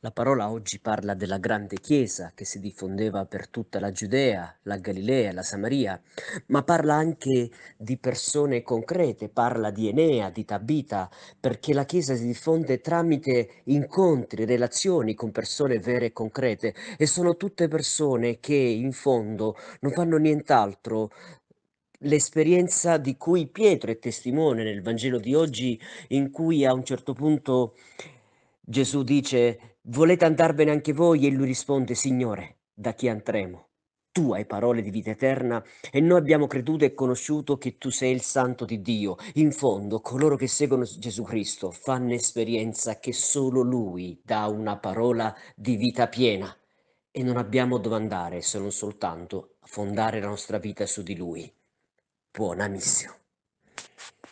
La parola oggi parla della grande Chiesa che si diffondeva per tutta la Giudea, la Galilea, la Samaria, ma parla anche di persone concrete, parla di Enea, di Tabita, perché la Chiesa si diffonde tramite incontri, relazioni con persone vere e concrete e sono tutte persone che in fondo non fanno nient'altro l'esperienza di cui Pietro è testimone nel Vangelo di oggi in cui a un certo punto Gesù dice Volete andarvene anche voi? E lui risponde, Signore, da chi andremo? Tu hai parole di vita eterna e noi abbiamo creduto e conosciuto che tu sei il Santo di Dio. In fondo, coloro che seguono Gesù Cristo fanno esperienza che solo Lui dà una parola di vita piena e non abbiamo dove andare se non soltanto fondare la nostra vita su di Lui. Buona missione.